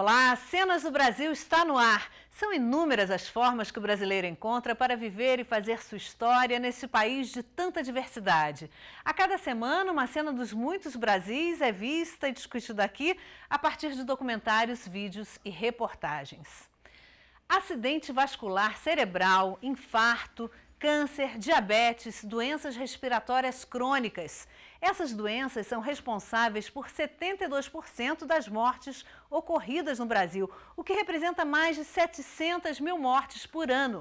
Olá, Cenas do Brasil está no ar. São inúmeras as formas que o brasileiro encontra para viver e fazer sua história neste país de tanta diversidade. A cada semana, uma cena dos muitos Brasis é vista e discutida aqui a partir de documentários, vídeos e reportagens. Acidente vascular cerebral, infarto, câncer, diabetes, doenças respiratórias crônicas. Essas doenças são responsáveis por 72% das mortes ocorridas no Brasil, o que representa mais de 700 mil mortes por ano.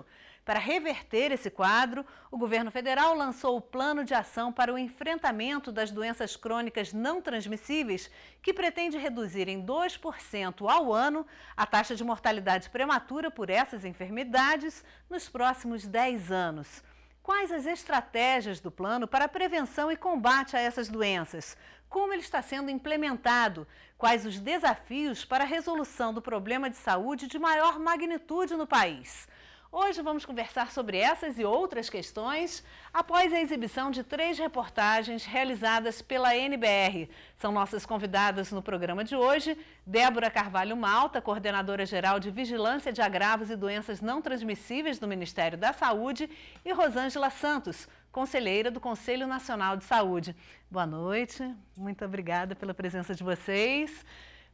Para reverter esse quadro, o governo federal lançou o Plano de Ação para o Enfrentamento das Doenças Crônicas Não Transmissíveis, que pretende reduzir em 2% ao ano a taxa de mortalidade prematura por essas enfermidades nos próximos 10 anos. Quais as estratégias do plano para a prevenção e combate a essas doenças? Como ele está sendo implementado? Quais os desafios para a resolução do problema de saúde de maior magnitude no país? Hoje vamos conversar sobre essas e outras questões após a exibição de três reportagens realizadas pela NBR. São nossas convidadas no programa de hoje: Débora Carvalho Malta, coordenadora geral de Vigilância de Agravos e Doenças Não Transmissíveis do Ministério da Saúde, e Rosângela Santos, conselheira do Conselho Nacional de Saúde. Boa noite, muito obrigada pela presença de vocês.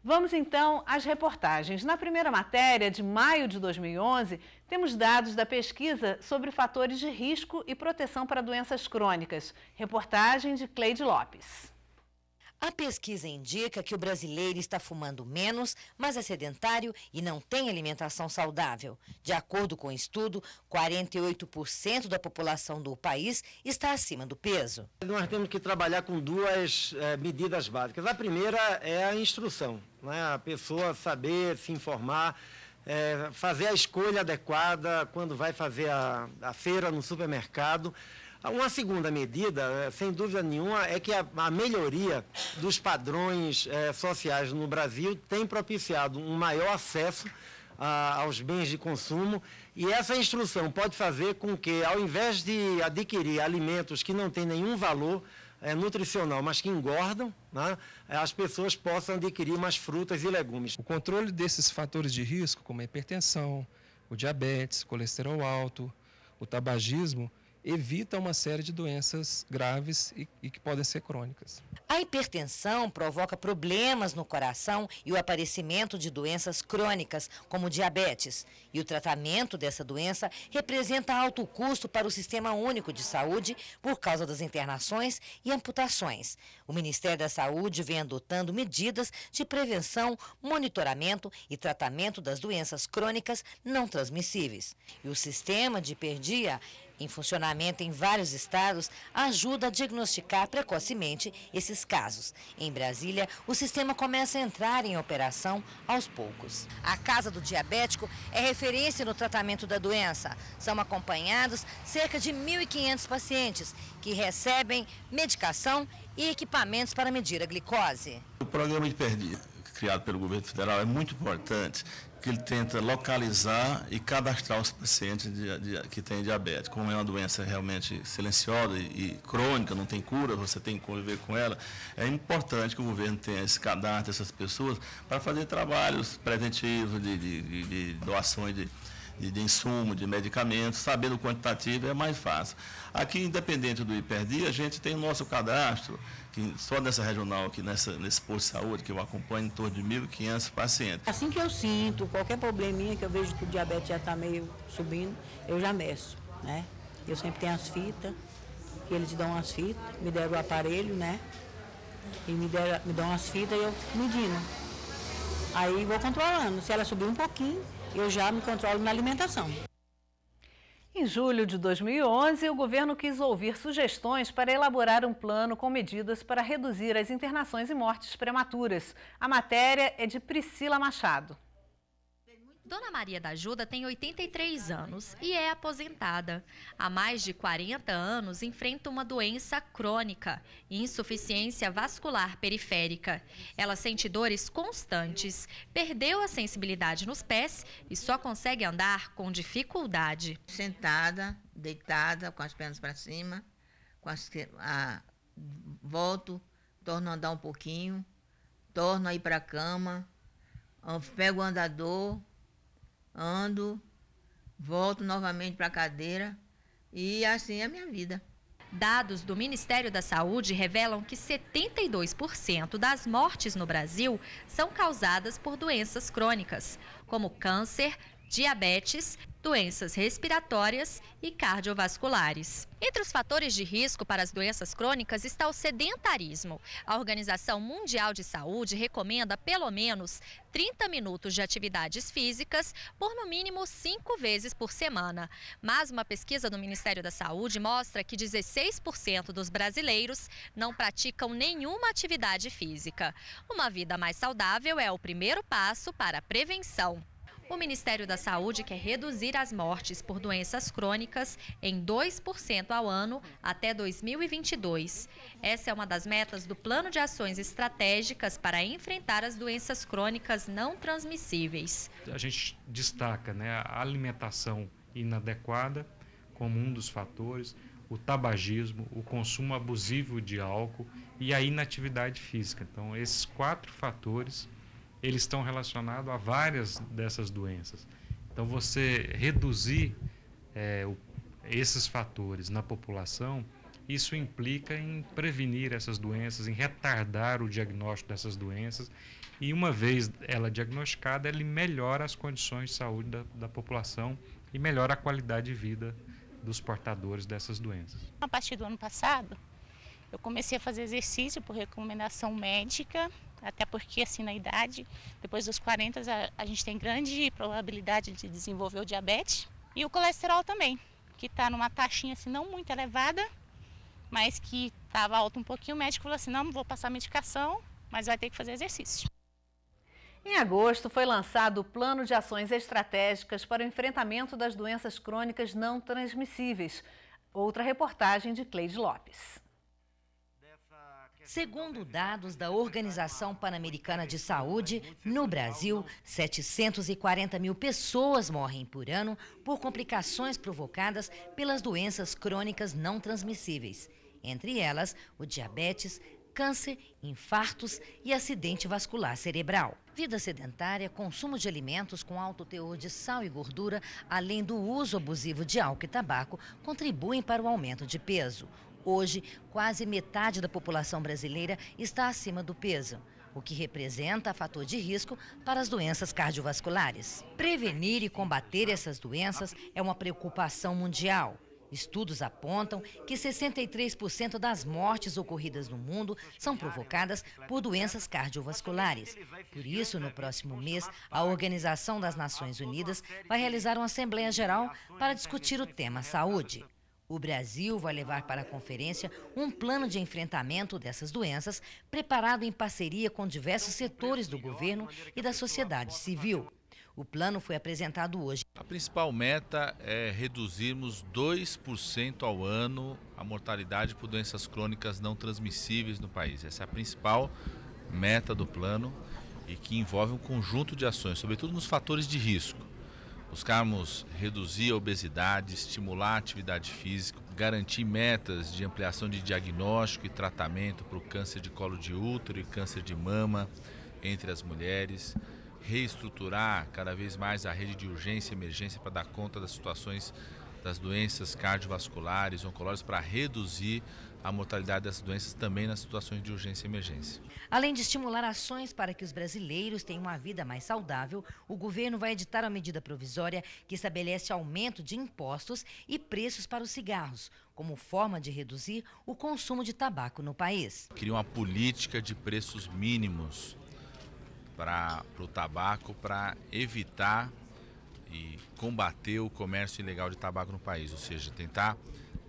Vamos então às reportagens. Na primeira matéria, de maio de 2011, temos dados da pesquisa sobre fatores de risco e proteção para doenças crônicas. Reportagem de Cleide Lopes. A pesquisa indica que o brasileiro está fumando menos, mas é sedentário e não tem alimentação saudável. De acordo com o estudo, 48% da população do país está acima do peso. Nós temos que trabalhar com duas é, medidas básicas. A primeira é a instrução, né? a pessoa saber se informar. É, fazer a escolha adequada quando vai fazer a, a feira no supermercado, uma segunda medida, né, sem dúvida nenhuma, é que a, a melhoria dos padrões eh, sociais no Brasil tem propiciado um maior acesso a, aos bens de consumo e essa instrução pode fazer com que, ao invés de adquirir alimentos que não têm nenhum valor eh, nutricional, mas que engordam, né, eh, as pessoas possam adquirir mais frutas e legumes. O controle desses fatores de risco, como a hipertensão, o diabetes, colesterol alto, o tabagismo, evita uma série de doenças graves e, e, que podem ser crônicas. A hipertensão provoca problemas no coração e o aparecimento de doenças crônicas, como diabetes. E o tratamento dessa doença representa alto custo para o Sistema Único de Saúde por causa das internações e amputações. O Ministério da Saúde vem adotando medidas de prevenção, monitoramento e tratamento das doenças crônicas não transmissíveis. E o sistema de perdia em funcionamento em vários estados, ajuda a diagnosticar precocemente esses casos. Em Brasília, o sistema começa a entrar em operação aos poucos. A Casa do Diabético é referência no tratamento da doença. São acompanhados cerca de 1.500 pacientes que recebem medicação e equipamentos para medir a glicose. O programa de perdida criado pelo governo federal é muito importante, que ele tenta localizar e cadastrar os pacientes de, de, que têm diabetes. Como é uma doença realmente silenciosa e, e, crônica, não tem cura, você tem que conviver com ela, é importante que o governo tenha esse cadastro dessas pessoas para fazer trabalhos preventivos, de, de doações de de, de insumo, de medicamentos, sabendo o quantitativo é mais fácil. Aqui, independente do hiperdia, a gente tem o nosso cadastro, que só nessa regional aqui, nessa, nesse posto de saúde, que eu acompanho em torno de 1.500 pacientes. Assim que eu sinto qualquer probleminha, que eu vejo que o diabetes já está meio subindo, eu já meço, né? Eu sempre tenho as fitas, que eles dão as fitas, me deram o aparelho, né? E me, deram, me dão as fitas e eu fico medindo. Aí vou controlando. Se ela subir um pouquinho, eu já me controlo na alimentação. Em julho de 2011, o governo quis ouvir sugestões para elaborar um plano com medidas para reduzir as internações e mortes prematuras. A matéria é de Priscila Machado. Dona Maria da Ajuda tem 83 anos e é aposentada. Há mais de 40 anos enfrenta uma doença crônica, insuficiência vascular periférica. Ela sente dores constantes, perdeu a sensibilidade nos pés e só consegue andar com dificuldade. Sentada, deitada, com as pernas para cima, com as, a, volto, torno a andar um pouquinho, torno a ir para a cama, pego o andador, ando, volto novamente para a cadeira e assim é a minha vida. Dados do Ministério da Saúde revelam que 72% das mortes no Brasil são causadas por doenças crônicas, como câncer, diabetes, doenças respiratórias e cardiovasculares. Entre os fatores de risco para as doenças crônicas está o sedentarismo. A Organização Mundial de Saúde recomenda pelo menos 30 minutos de atividades físicas por no mínimo cinco vezes por semana. Mas uma pesquisa do Ministério da Saúde mostra que 16% dos brasileiros não praticam nenhuma atividade física. Uma vida mais saudável é o primeiro passo para a prevenção. O Ministério da Saúde quer reduzir as mortes por doenças crônicas em 2% ao ano até 2022. Essa é uma das metas do Plano de Ações Estratégicas para enfrentar as doenças crônicas não transmissíveis. A gente destaca né, a alimentação inadequada como um dos fatores, o tabagismo, o consumo abusivo de álcool e a inatividade física. Então, esses quatro fatores eles estão relacionados a várias dessas doenças. Então, você reduzir é, o, esses fatores na população, isso implica em prevenir essas doenças, em retardar o diagnóstico dessas doenças. E uma vez ela diagnosticada, ele melhora as condições de saúde da, da população e melhora a qualidade de vida dos portadores dessas doenças. A partir do ano passado, eu comecei a fazer exercício por recomendação médica até porque assim na idade, depois dos 40 a, a gente tem grande probabilidade de desenvolver o diabetes e o colesterol também, que está numa taxinha assim não muito elevada, mas que estava alta um pouquinho, o médico falou assim, não, vou passar medicação, mas vai ter que fazer exercício. Em agosto foi lançado o Plano de Ações Estratégicas para o Enfrentamento das Doenças Crônicas Não Transmissíveis. Outra reportagem de Cleide Lopes. Segundo dados da Organização Pan-Americana de Saúde, no Brasil, 740 mil pessoas morrem por ano por complicações provocadas pelas doenças crônicas não transmissíveis, entre elas o diabetes, câncer, infartos e acidente vascular cerebral. Vida sedentária, consumo de alimentos com alto teor de sal e gordura, além do uso abusivo de álcool e tabaco, contribuem para o aumento de peso. Hoje, quase metade da população brasileira está acima do peso o que representa fator de risco para as doenças cardiovasculares. Prevenir e combater essas doenças é uma preocupação mundial. Estudos apontam que 63% das mortes ocorridas no mundo são provocadas por doenças cardiovasculares. Por isso, no próximo mês, a Organização das Nações Unidas vai realizar uma Assembleia Geral para discutir o tema saúde. O Brasil vai levar para a conferência um plano de enfrentamento dessas doenças, preparado em parceria com diversos setores do governo e da sociedade civil. O plano foi apresentado hoje. A principal meta é reduzirmos 2% ao ano a mortalidade por doenças crônicas não transmissíveis no país. Essa é a principal meta do plano e que envolve um conjunto de ações, sobretudo nos fatores de risco buscarmos reduzir a obesidade, estimular a atividade física, garantir metas de ampliação de diagnóstico e tratamento para o câncer de colo de útero e câncer de mama entre as mulheres, reestruturar cada vez mais a rede de urgência e emergência para dar conta das situações das doenças cardiovasculares, oncológicas, para reduzir a mortalidade dessas doenças também nas situações de urgência e emergência. Além de estimular ações para que os brasileiros tenham uma vida mais saudável, o governo vai editar uma medida provisória que estabelece aumento de impostos e preços para os cigarros, como forma de reduzir o consumo de tabaco no país. Cria uma política de preços mínimos para, para o tabaco para evitar e combater o comércio ilegal de tabaco no país, ou seja, tentar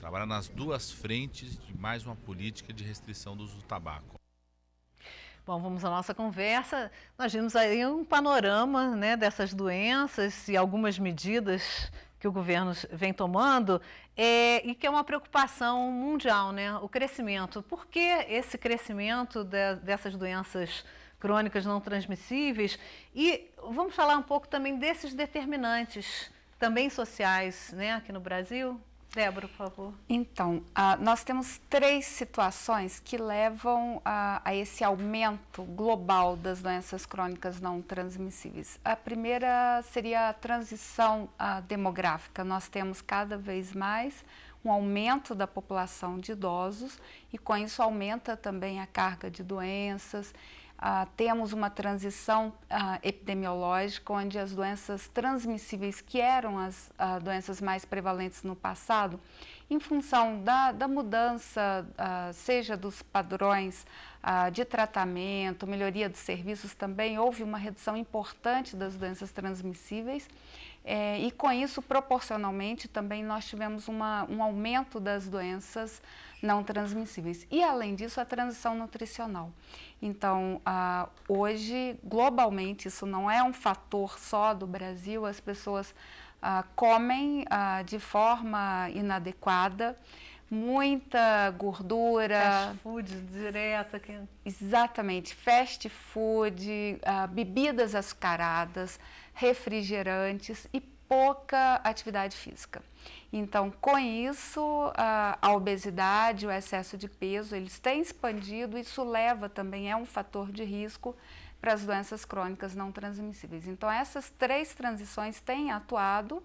trabalhar nas duas frentes de mais uma política de restrição do uso do tabaco. Bom, vamos à nossa conversa. Nós vimos aí um panorama né, dessas doenças e algumas medidas que o governo vem tomando é, e que é uma preocupação mundial, né? O crescimento. Por que esse crescimento de, dessas doenças? crônicas não transmissíveis. E vamos falar um pouco também desses determinantes, também sociais, né, aqui no Brasil. Débora, por favor. Então, uh, nós temos três situações que levam a, a, esse aumento global das doenças crônicas não transmissíveis. A primeira seria a transição uh, demográfica. Nós temos cada vez mais um aumento da população de idosos e com isso aumenta também a carga de doenças ah, temos uma transição ah, epidemiológica onde as doenças transmissíveis, que eram as ah, doenças mais prevalentes no passado, em função da, da mudança, ah, seja dos padrões ah, de tratamento, melhoria dos serviços também, houve uma redução importante das doenças transmissíveis é, e com isso, proporcionalmente, também nós tivemos uma, um aumento das doenças não transmissíveis. E, além disso, a transição nutricional. Então, ah, hoje, globalmente, isso não é um fator só do Brasil, as pessoas ah, comem ah, de forma inadequada muita gordura. Fast food direto aqui. É Exatamente, fast food, uh, bebidas açucaradas, refrigerantes e pouca atividade física. Então, com isso, a obesidade, o excesso de peso, eles têm expandido, isso leva também, é um fator de risco para as doenças crônicas não transmissíveis. Então, essas três transições têm atuado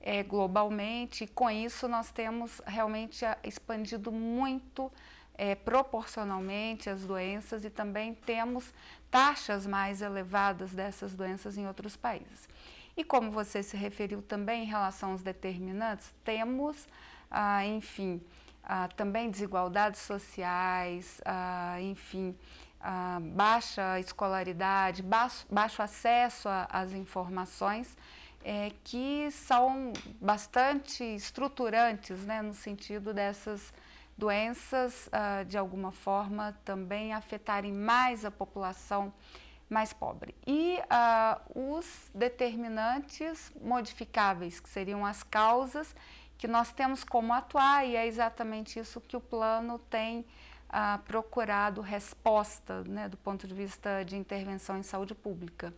é, globalmente, e com isso nós temos realmente expandido muito é, proporcionalmente as doenças e também temos taxas mais elevadas dessas doenças em outros países. E como você se referiu também em relação aos determinantes, temos, ah, enfim, ah, também desigualdades sociais, ah, enfim, ah, baixa escolaridade, baixo, baixo acesso às informações é, que são bastante estruturantes, né, no sentido dessas doenças, ah, de alguma forma, também afetarem mais a população mais pobre. E ah, os determinantes modificáveis, que seriam as causas que nós temos como atuar, e é exatamente isso que o plano tem ah, procurado resposta né, do ponto de vista de intervenção em saúde pública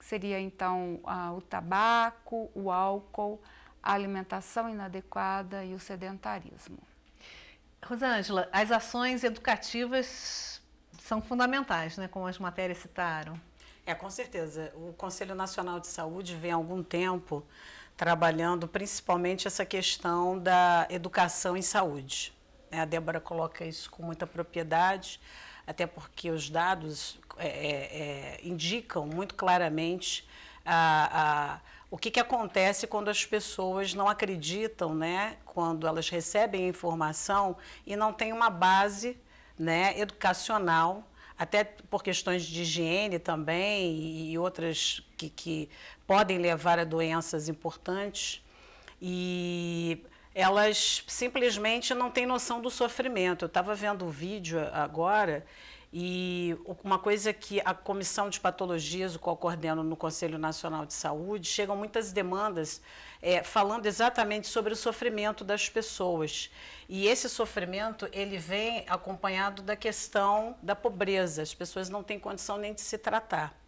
que seria então o tabaco, o álcool, a alimentação inadequada e o sedentarismo. Rosângela, as ações educativas são fundamentais, né, como as matérias citaram. É, com certeza. O Conselho Nacional de Saúde vem há algum tempo trabalhando principalmente essa questão da educação em saúde. Né? A Débora coloca isso com muita propriedade até porque os dados é, é, é, indicam muito claramente a, a, o que, que acontece quando as pessoas não acreditam, né? quando elas recebem informação e não têm uma base né, educacional até por questões de higiene também e outras que, que podem levar a doenças importantes. E elas simplesmente não têm noção do sofrimento. Eu estava vendo o vídeo agora e uma coisa que a Comissão de Patologias, o qual coordeno no Conselho Nacional de Saúde, chegam muitas demandas é, falando exatamente sobre o sofrimento das pessoas. E esse sofrimento, ele vem acompanhado da questão da pobreza. As pessoas não têm condição nem de se tratar.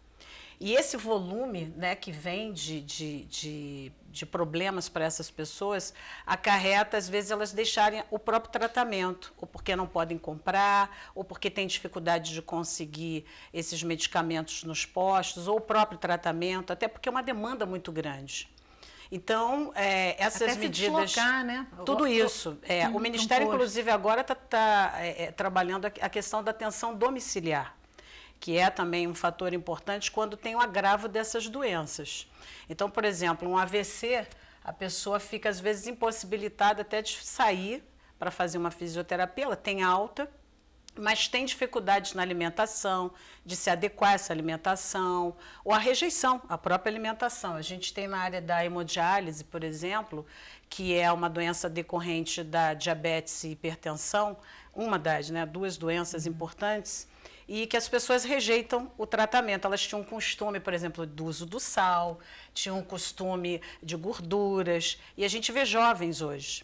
E esse volume né, que vem de, de, de de problemas para essas pessoas acarreta, às vezes, elas deixarem o próprio tratamento, ou porque não podem comprar, ou porque têm dificuldade de conseguir esses medicamentos nos postos, ou o próprio tratamento, até porque é uma demanda muito grande. Então, é, essas Até medidas. Se deslocar, né? Tudo isso. É, o então Ministério, inclusive, agora está tá, é, é trabalhando a questão da atenção domiciliar que é também um fator importante quando tem o um agravo dessas doenças. Então, por exemplo, um AVC, a pessoa fica às vezes impossibilitada até de sair para fazer uma fisioterapia, ela tem alta, mas tem dificuldades na alimentação, de se adequar a essa alimentação, ou a rejeição à própria alimentação. A gente tem na área da hemodiálise, por exemplo, que é uma doença decorrente da diabetes e hipertensão, uma das, né, duas doenças uhum. importantes, e que as pessoas rejeitam o tratamento. Elas tinham um costume, por exemplo, do uso do sal, tinham um costume de gorduras, e a gente vê jovens hoje.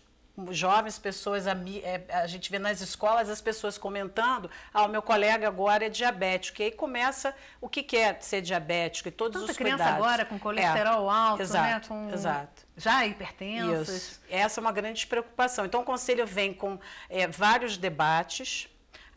Jovens pessoas, a, é, a gente vê nas escolas as pessoas comentando: ah, o meu colega agora é diabético. E aí começa o que quer é ser diabético e todos Tanta os criança agora com é. colesterol é, alto, né, exato, né? Com... Exato já hipertensos. Isso. Essa é uma grande preocupação. Então, o Conselho vem com é, vários debates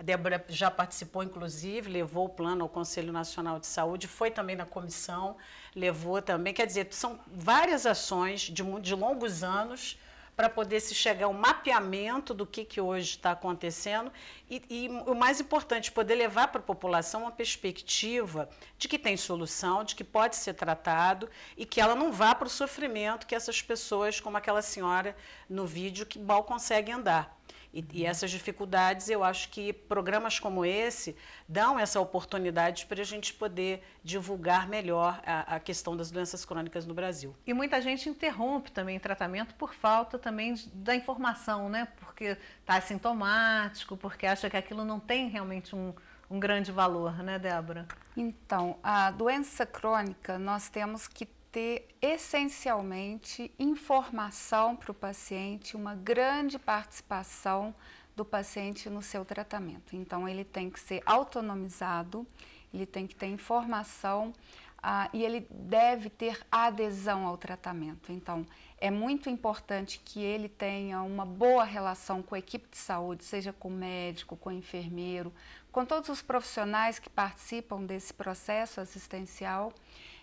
a Débora já participou, inclusive, levou o plano ao Conselho Nacional de Saúde, foi também na comissão, levou também. Quer dizer, são várias ações de, de longos anos para poder se chegar ao mapeamento do que, que hoje está acontecendo e, e, o mais importante, poder levar para a população uma perspectiva de que tem solução, de que pode ser tratado e que ela não vá para o sofrimento que essas pessoas, como aquela senhora no vídeo, que mal consegue andar. E, e, essas dificuldades, eu acho que programas como esse dão essa oportunidade para a gente poder divulgar melhor a, a, questão das doenças crônicas no Brasil. E muita gente interrompe também o tratamento por falta também da informação, né? Porque está sintomático, porque acha que aquilo não tem realmente um, um grande valor, né, Débora? Então, a doença crônica, nós temos que ter essencialmente informação para o paciente, uma grande participação do paciente no seu tratamento. Então, ele tem que ser autonomizado, ele tem que ter informação ah, e ele deve ter adesão ao tratamento. Então, é muito importante que ele tenha uma boa relação com a equipe de saúde, seja com o médico, com o enfermeiro, com todos os profissionais que participam desse processo assistencial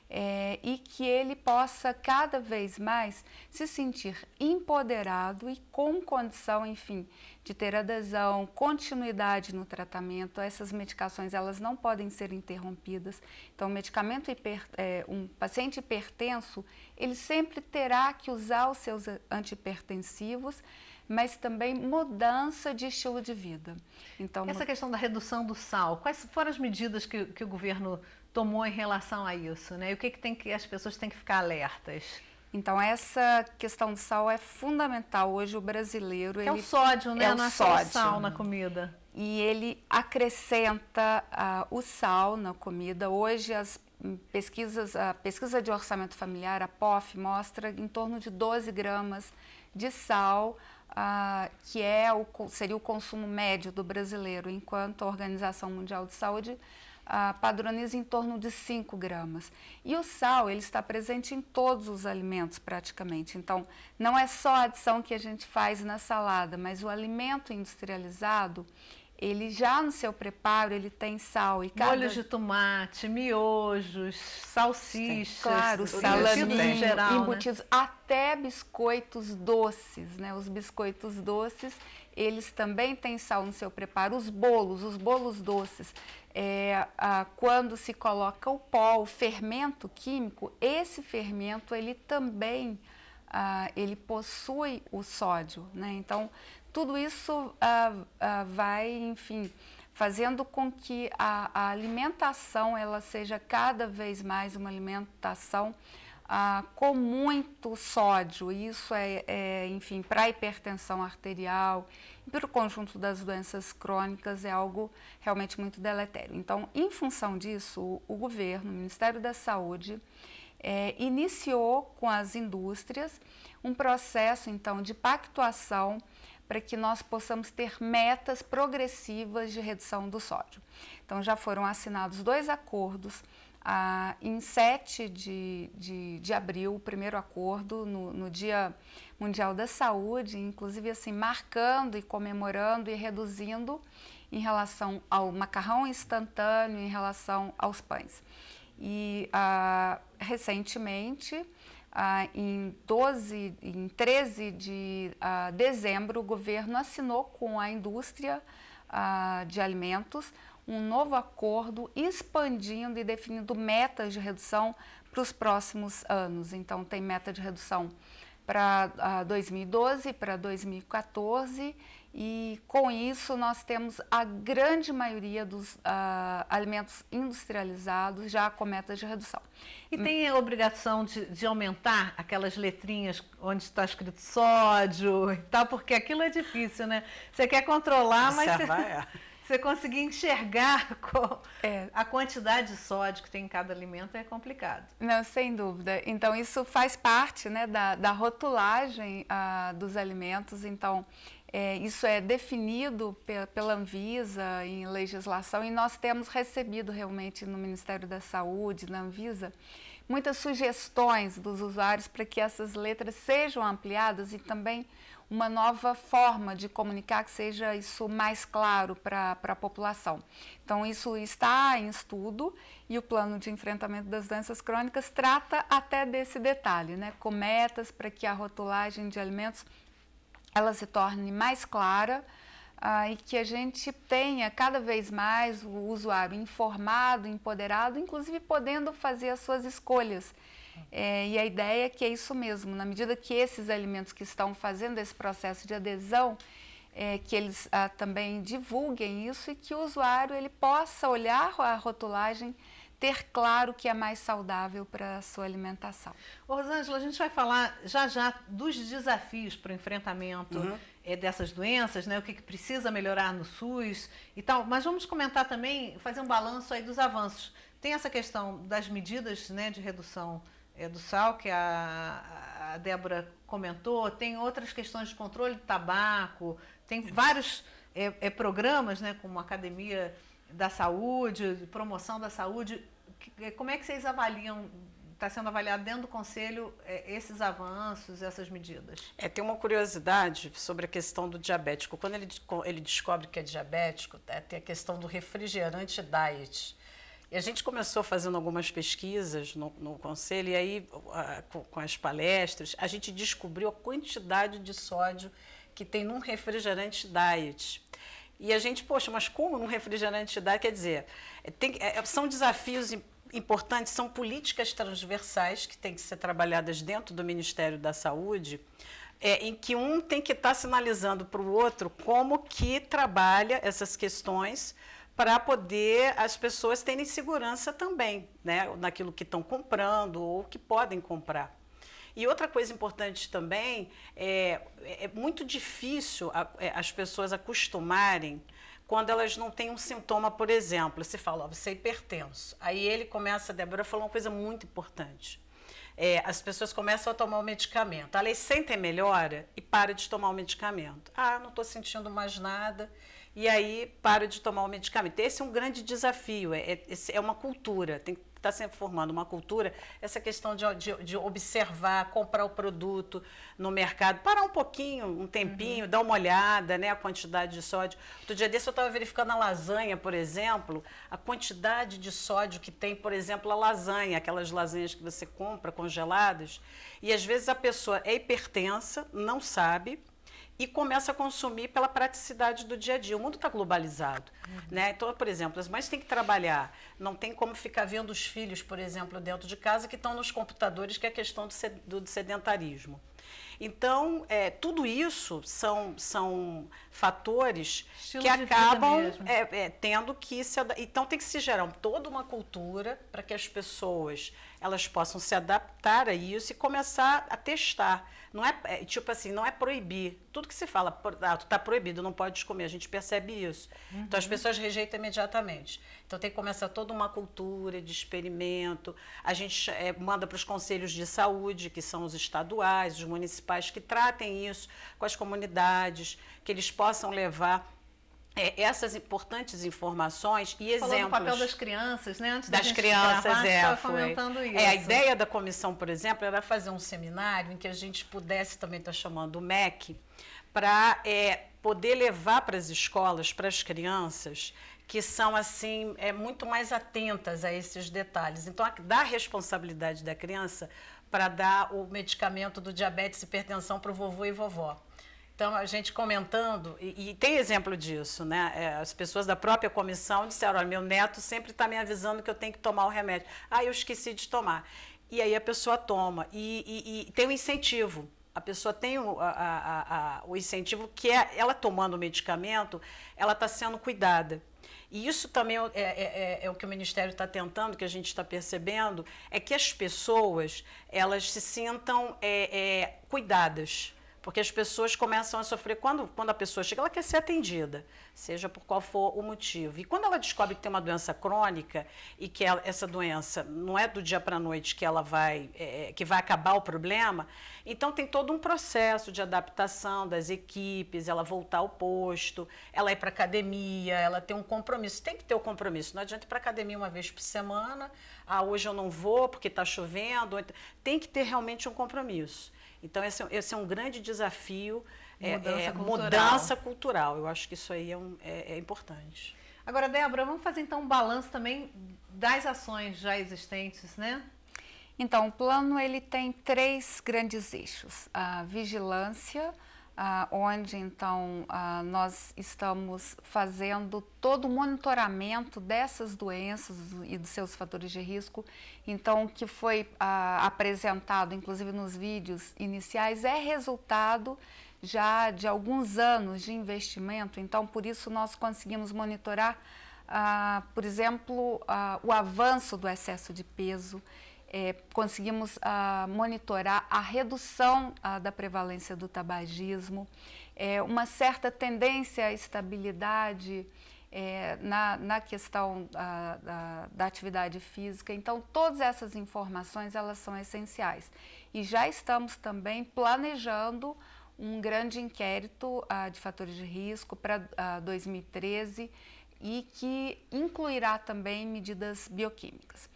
é, e que ele possa cada vez mais se sentir empoderado e com condição, enfim, de ter adesão, continuidade no tratamento. Essas medicações elas não podem ser interrompidas. Então, medicamento hiper, é, um paciente hipertenso ele sempre terá que usar os seus antipertensivos mas também mudança de estilo de vida. Então, essa questão da redução do sal, quais foram as medidas que, que o governo tomou em relação a isso, né? E o que, que, tem que as pessoas têm que ficar alertas? Então essa questão de sal é fundamental hoje o brasileiro. ele, é o sódio, né? É o é sódio. sal na comida. E ele acrescenta uh, o sal na comida. Hoje as pesquisas, a pesquisa de orçamento familiar, a POF, mostra em torno de 12 gramas de sal, uh, que é o, seria o consumo médio do brasileiro, enquanto a Organização Mundial de Saúde ah, padroniza em torno de 5 gramas. E o sal, ele está presente em todos os alimentos praticamente. Então, não é só a adição que a gente faz na salada, mas o alimento industrializado, ele já no seu preparo, ele tem sal. E cada... Molhos de tomate, miojos, salsichas, tem, claro, salaminho, em geral, né? embutidos, né? até biscoitos doces, né? Os biscoitos doces, eles também têm sal no seu preparo. Os bolos, os bolos doces é, a, quando se coloca o pó, o fermento químico, esse fermento ele também a, ah, ele possui o sódio, né? Então tudo isso a, ah, ah, vai, enfim, fazendo com que a, alimentação ela seja cada vez mais uma alimentação ah, com muito sódio, isso é, é enfim, para a hipertensão arterial e para o conjunto das doenças crônicas é algo realmente muito deletério. Então, em função disso, o governo, o Ministério da Saúde, é, iniciou com as indústrias um processo, então, de pactuação para que nós possamos ter metas progressivas de redução do sódio. Então, já foram assinados dois acordos ah, em 7 de, de, de, abril, o primeiro acordo, no, no, Dia Mundial da Saúde, inclusive assim, marcando e comemorando e reduzindo em relação ao macarrão instantâneo, em relação aos pães. E ah, recentemente, ah, em, 12, em 13 de ah, dezembro, o governo assinou com a indústria ah, de alimentos um novo acordo expandindo e definindo metas de redução para os próximos anos. Então, tem meta de redução para 2012, para 2014, e com isso nós temos a grande maioria dos uh, alimentos industrializados já com metas de redução. E tem a obrigação de, de aumentar aquelas letrinhas onde está escrito sódio e tal, porque aquilo é difícil, né? Você quer controlar, mas. Você... É Vai... você conseguir enxergar é. a quantidade de sódio que tem em cada alimento é complicado. Não, sem dúvida. Então, isso faz parte né, da, da rotulagem ah, dos alimentos. Então, é, isso é definido pe pela Anvisa em legislação e nós temos recebido realmente no Ministério da Saúde, na Anvisa, muitas sugestões dos usuários para que essas letras sejam ampliadas e também uma nova forma de comunicar que seja isso mais claro para a população. Então, isso está em estudo e o plano de enfrentamento das doenças crônicas trata até desse detalhe, né? com metas para que a rotulagem de alimentos ela se torne mais clara, ah, e que a gente tenha cada vez mais o usuário informado, empoderado, inclusive podendo fazer as suas escolhas. É, e a ideia é que é isso mesmo, na medida que esses alimentos que estão fazendo esse processo de adesão, é, que eles ah, também divulguem isso e que o usuário ele possa olhar a rotulagem ter claro que é mais saudável para a sua alimentação. Rosângela, a gente vai falar já já dos desafios para o enfrentamento uhum é, dessas doenças, né? o que, que, precisa melhorar no SUS e tal. Mas vamos comentar também, fazer um balanço aí dos avanços. Tem essa questão das medidas né, de redução é, do sal, que a, a Débora comentou, tem outras questões de controle de tabaco, tem vários é, é programas, né, como Academia da Saúde, promoção da saúde. É, como é que vocês avaliam está sendo avaliado dentro do Conselho é, esses avanços, essas medidas? É, tem uma curiosidade sobre a questão do diabético. Quando ele, ele descobre que é diabético, é, tem a questão do refrigerante diet. E a gente começou fazendo algumas pesquisas no, no conselho, e aí, a, com, com as palestras, a gente descobriu a quantidade de sódio que tem num refrigerante diet. E a gente, poxa, mas como num refrigerante diet? Quer dizer, é, tem, é, são desafios importantes são políticas transversais que têm que ser trabalhadas dentro do Ministério da Saúde, é, em que um tem que estar tá sinalizando para o outro como que trabalha essas questões para poder as pessoas terem segurança também, né, naquilo que estão comprando ou que podem comprar. E outra coisa importante também é, é muito difícil a, é, as pessoas acostumarem quando elas não têm um sintoma, por exemplo, você fala, ó, você é hipertenso. Aí ele começa, a Débora falou uma coisa muito importante. É, as pessoas começam a tomar o medicamento. Elas sentem melhora e para de tomar o medicamento. Ah, não estou sentindo mais nada. E aí para de tomar o medicamento. Esse é um grande desafio, é, é, é uma cultura. Tem que está sempre formando uma cultura, essa questão de, de, de, observar, comprar o produto no mercado, parar um pouquinho, um tempinho, uhum. dar uma olhada, né, a quantidade de sódio. Outro dia desse eu estava verificando a lasanha, por exemplo, a quantidade de sódio que tem, por exemplo, a lasanha, aquelas lasanhas que você compra congeladas, e às vezes a pessoa é hipertensa, não sabe, e começa a consumir pela praticidade do dia a dia. O mundo está globalizado, uhum. né? Então, por exemplo, as mães têm que trabalhar, não tem como ficar vendo os filhos, por exemplo, dentro de casa que estão nos computadores, que é a questão do, sedentarismo. Então, é, tudo isso são, são fatores Estilo que acabam é, é, tendo que se Então, tem que se gerar toda uma cultura para que as pessoas elas possam se adaptar a isso e começar a testar não é, é, tipo assim, não é proibir. Tudo que se fala, ah, tu tá proibido, não pode comer, a gente percebe isso. Uhum. Então as uhum. pessoas rejeitam imediatamente. Então tem que começar toda uma cultura de experimento. A gente é, manda para os conselhos de saúde, que são os estaduais, os municipais, que tratem isso com as comunidades, que eles possam levar é, essas importantes informações e exemplos. Falou papel das crianças, né? Antes da das crianças, gravar, é, É, a ideia da comissão, por exemplo, era fazer um seminário em que a gente pudesse também estar tá chamando o MEC para é, poder levar para as escolas, para as crianças que são assim é, muito mais atentas a esses detalhes. Então, dar da responsabilidade da criança para dar o medicamento do diabetes e hipertensão para o vovô e vovó. Então, a gente comentando, e, e tem exemplo disso, né? É, as pessoas da própria comissão disseram: olha, meu neto sempre está me avisando que eu tenho que tomar o remédio. Ah, eu esqueci de tomar. E aí a pessoa toma. E, e, e tem o um incentivo. A pessoa tem o, a, a, a, o incentivo que é, ela tomando o medicamento, ela está sendo cuidada. E isso também é, é, é, é, é o que o Ministério está tentando, que a gente está percebendo, é que as pessoas elas se sintam é, é, cuidadas. Porque as pessoas começam a sofrer. Quando, quando a pessoa chega, ela quer ser atendida, seja por qual for o motivo. E quando ela descobre que tem uma doença crônica e que ela, essa doença não é do dia para a noite que ela vai, é, é, que vai acabar o problema, então tem todo um processo de adaptação das equipes, ela voltar ao posto, ela ir para academia, ela tem um compromisso. Tem que ter o um compromisso. Não adianta ir para academia uma vez por semana, ah, hoje eu não vou porque está chovendo. Então, tem que ter realmente um compromisso. Então, esse, é esse é um grande desafio. Mudança, é, é, cultural. mudança cultural. Eu acho que isso aí é, um, é, é importante. Agora, Débora, vamos fazer então um balanço também das ações já existentes, né? Então, o plano ele tem três grandes eixos: a vigilância, ah, onde então ah, nós estamos fazendo todo o monitoramento dessas doenças e dos seus fatores de risco. Então, o que foi ah, apresentado, inclusive nos vídeos iniciais, é resultado já de alguns anos de investimento. Então, por isso nós conseguimos monitorar, por exemplo, o avanço do excesso de peso é, conseguimos ah, monitorar a redução ah, da prevalência do tabagismo, é, uma certa tendência à estabilidade é, na, na, questão da, ah, da, da, atividade física. Então, todas essas informações elas são essenciais. E já estamos também planejando um grande inquérito de fatores de risco para 2013 e que incluirá também medidas bioquímicas.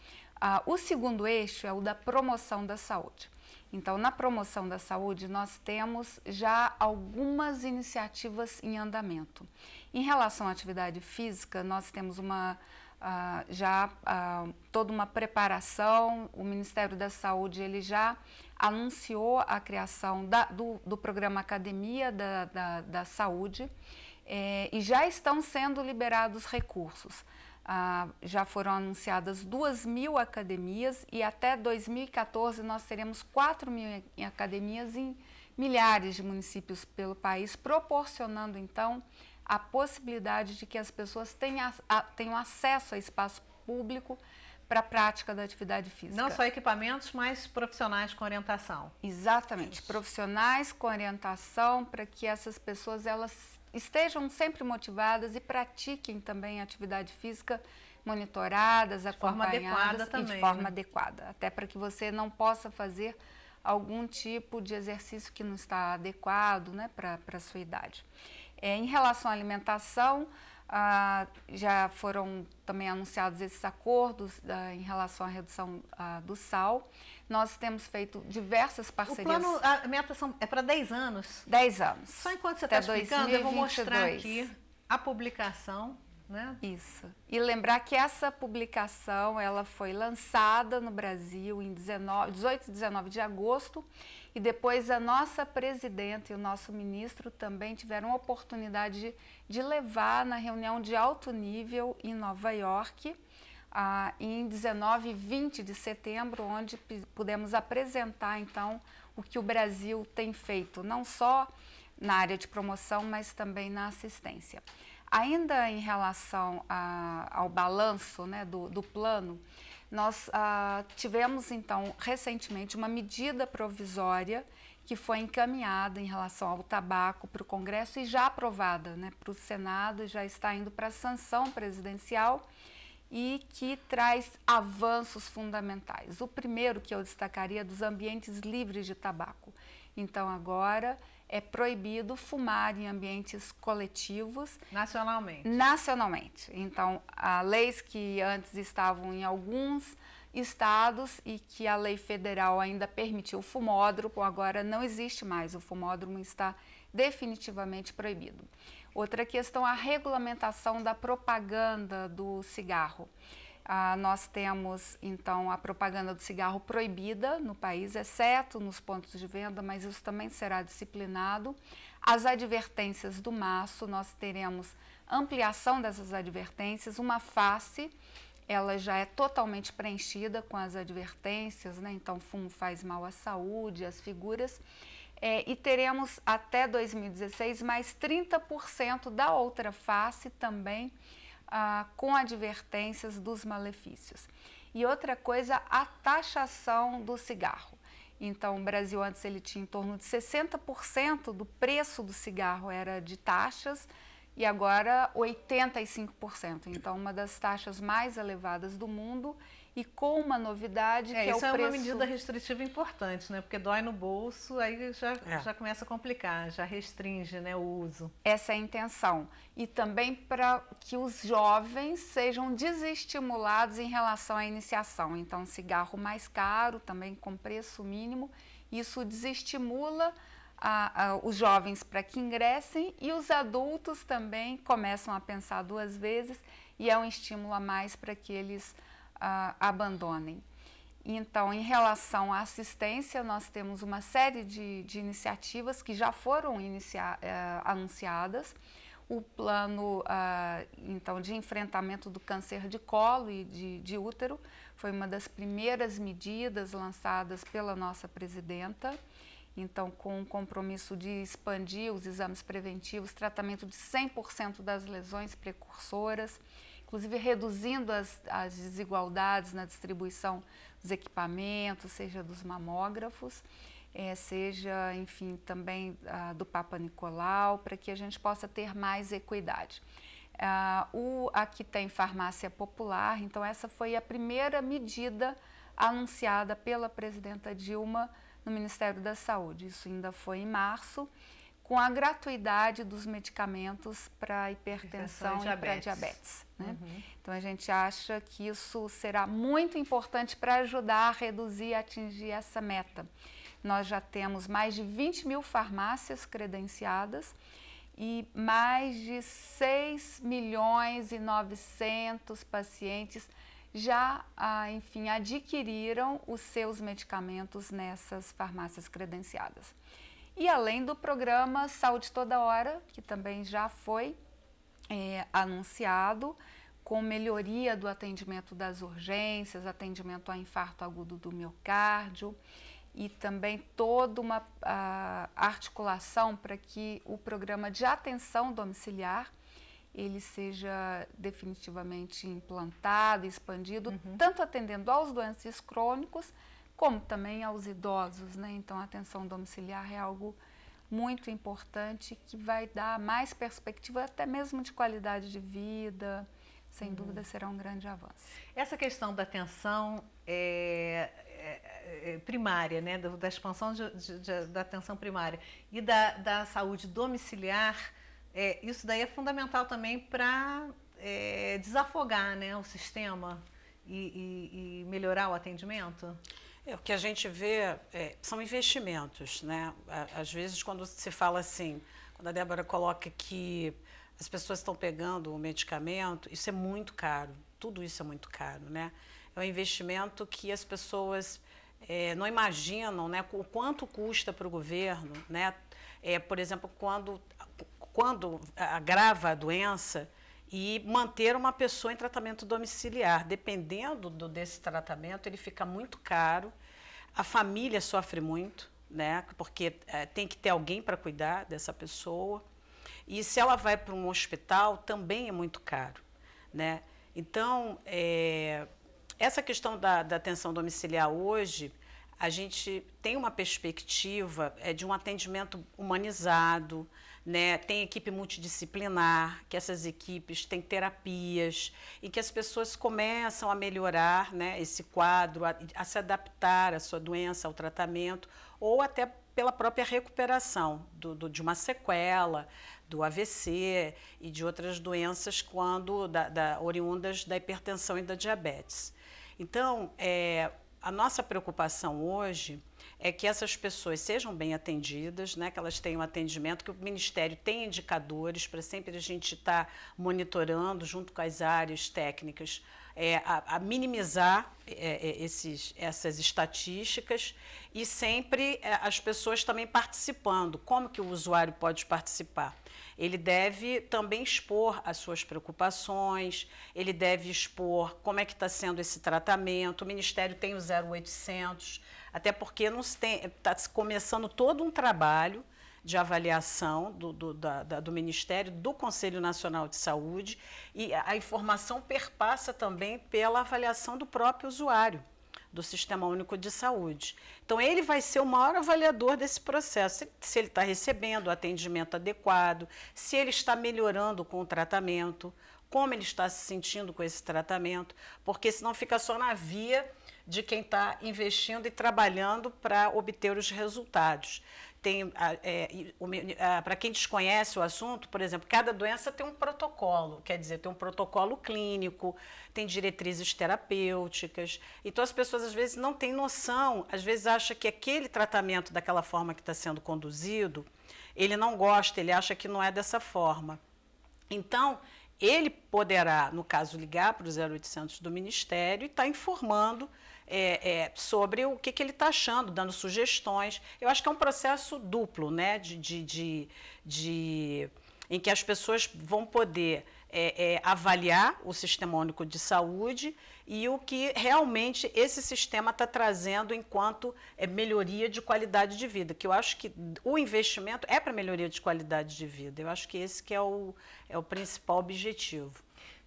Ah, o segundo eixo é o da promoção da saúde. Então, na promoção da saúde, nós temos já algumas iniciativas em andamento. Em relação à atividade física, nós temos uma ah, já ah, toda uma preparação. O Ministério da Saúde ele já anunciou a criação da, do, do, programa Academia da, da, da Saúde é, e já estão sendo liberados recursos ah, já foram anunciadas 2 mil academias e até 2014 nós teremos 4 mil academias em milhares de municípios pelo país, proporcionando então a possibilidade de que as pessoas tenham, a, tenham acesso a espaço público para a prática da atividade física. Não só equipamentos, mas profissionais com orientação. Exatamente, Isso. profissionais com orientação para que essas pessoas elas estejam sempre motivadas e pratiquem também atividade física monitoradas, acompanhadas de também, e de forma né? adequada, até para que você não possa fazer algum tipo de exercício que não está adequado né, para a sua idade. É, em relação à alimentação, ah, já foram também anunciados esses acordos ah, em relação à redução ah, do sal. Nós temos feito diversas parcerias. O plano, a meta são, é para 10 anos? 10 anos. Só enquanto você está explicando, 2022. eu vou mostrar aqui a publicação né? Isso. E lembrar que essa publicação ela foi lançada no Brasil em 19, 18 e 19 de agosto e depois a nossa presidenta e o nosso ministro também tiveram a oportunidade de levar na reunião de alto nível em Nova York. Ah, em 19 e 20 de setembro, onde pudemos apresentar então o que o Brasil tem feito, não só na área de promoção, mas também na assistência. Ainda em relação a, ao balanço né, do, do plano, nós ah, tivemos então recentemente uma medida provisória que foi encaminhada em relação ao tabaco para o Congresso e já aprovada né, para o Senado, já está indo para a sanção presidencial e que traz avanços fundamentais. O primeiro que eu destacaria é dos ambientes livres de tabaco. Então, agora é proibido fumar em ambientes coletivos. Nacionalmente. Nacionalmente. Então, há leis que antes estavam em alguns estados e que a lei federal ainda permitiu o fumódromo, agora não existe mais. O fumódromo está definitivamente proibido. Outra questão, a regulamentação da propaganda do cigarro. Ah, nós temos então a propaganda do cigarro proibida no país, exceto nos pontos de venda, mas isso também será disciplinado. As advertências do maço, nós teremos ampliação dessas advertências, uma face, ela já é totalmente preenchida com as advertências, né? então fumo faz mal à saúde, as figuras. É, e teremos até 2016 mais 30% da outra face também ah, com advertências dos malefícios. E outra coisa, a taxação do cigarro. Então, o Brasil antes ele tinha em torno de 60% do preço do cigarro era de taxas e agora 85%. Então, uma das taxas mais elevadas do mundo e com uma novidade é, que é o preço... Isso é uma medida restritiva importante, né? Porque dói no bolso, aí já, é. já começa a complicar, já restringe né, o uso. Essa é a intenção. E também para que os jovens sejam desestimulados em relação à iniciação. Então, cigarro mais caro, também com preço mínimo, isso desestimula... A, a, os jovens para que ingressem e os adultos também começam a pensar duas vezes e é um estímulo a mais para que eles ah, abandonem. Então, em relação à assistência, nós temos uma série de, de iniciativas que já foram inicia, eh, anunciadas. O plano ah, então de enfrentamento do câncer de colo e de, de útero foi uma das primeiras medidas lançadas pela nossa presidenta. Então, com o compromisso de expandir os exames preventivos, tratamento de 100% das lesões precursoras inclusive reduzindo as, as desigualdades na distribuição dos equipamentos, seja dos mamógrafos, é, seja, enfim, também ah, do Papa Nicolau, para que a gente possa ter mais equidade. Ah, o, aqui tem farmácia popular, então essa foi a primeira medida anunciada pela presidenta Dilma no Ministério da Saúde. Isso ainda foi em março com a gratuidade dos medicamentos para hipertensão, e, para diabetes. Né? Uhum. Então a gente acha que isso será muito importante para ajudar a reduzir e atingir essa meta. Nós já temos mais de 20 mil farmácias credenciadas e mais de 6 milhões e 900 pacientes já, ah, enfim, adquiriram os seus medicamentos nessas farmácias credenciadas. E além do programa Saúde Toda Hora, que também já foi é, anunciado, com melhoria do atendimento das urgências, atendimento a infarto agudo do miocárdio e também toda uma a, articulação para que o programa de atenção domiciliar ele seja definitivamente implantado, expandido, uhum. tanto atendendo aos doentes crônicos, como também aos idosos, né? Então, a atenção domiciliar é algo muito importante que vai dar mais perspectiva até mesmo de qualidade de vida. Sem hum. dúvida será um grande avanço. Essa questão da atenção é, é, é, primária, né, da, da expansão de, de, de, da atenção primária e da, da saúde domiciliar, é, isso daí é fundamental também para é, desafogar né, o sistema e, e, e melhorar o atendimento? É, o que a gente vê é, são investimentos, né? Às vezes, quando se fala assim, quando a Débora coloca que as pessoas estão pegando o medicamento, isso é muito caro, tudo isso é muito caro, né? É um investimento que as pessoas é, não imaginam, né? O quanto custa para o governo, né? É, por exemplo, quando, quando agrava a doença, e manter uma pessoa em tratamento domiciliar. Dependendo do, desse tratamento, ele fica muito caro, a família sofre muito, né? porque é, tem que ter alguém para cuidar dessa pessoa. E se ela vai para um hospital, também é muito caro. Né? Então, é, essa questão da, da atenção domiciliar hoje, a gente tem uma perspectiva é, de um atendimento humanizado, né? Tem equipe multidisciplinar, que essas equipes têm terapias e que as pessoas começam a melhorar, né, esse quadro, a, a se adaptar à sua doença, ao tratamento ou até pela própria recuperação do, do, de uma sequela, do AVC e de outras doenças quando da, da, oriundas da hipertensão e da diabetes. Então, é, a nossa preocupação hoje é que essas pessoas sejam bem atendidas, né, que elas tenham atendimento, que o Ministério tenha indicadores para sempre a gente estar tá monitorando junto com as áreas técnicas. É, a, a, minimizar é, é, esses, essas estatísticas e sempre é, as pessoas também participando. Como que o usuário pode participar? Ele deve também expor as suas preocupações, ele deve expor como é que está sendo esse tratamento. O Ministério tem o 0800, até porque está começando todo um trabalho de avaliação do, do, da, do Ministério, do Conselho Nacional de Saúde, e a informação perpassa também pela avaliação do próprio usuário do Sistema Único de Saúde. Então, ele vai ser o maior avaliador desse processo, se ele está recebendo o atendimento adequado, se ele está melhorando com o tratamento, como ele está se sentindo com esse tratamento, porque senão fica só na via de quem está investindo e trabalhando para obter os resultados. Tem, é, para quem desconhece o assunto, por exemplo, cada doença tem um protocolo, quer dizer, tem um protocolo clínico, tem diretrizes terapêuticas. Então as pessoas às vezes não têm noção, às vezes acha que aquele tratamento daquela forma que está sendo conduzido, ele não gosta, ele acha que não é dessa forma. Então ele poderá, no caso, ligar para o 0800 do Ministério e estar tá informando é, é, sobre o que, que ele está achando, dando sugestões. Eu acho que é um processo duplo, né? de, de, de, de em que as pessoas vão poder é, é, avaliar o sistema único de saúde e o que realmente esse sistema está trazendo enquanto é, melhoria de qualidade de vida, que eu acho que o investimento é para melhoria de qualidade de vida. Eu acho que esse que é o, é o principal objetivo.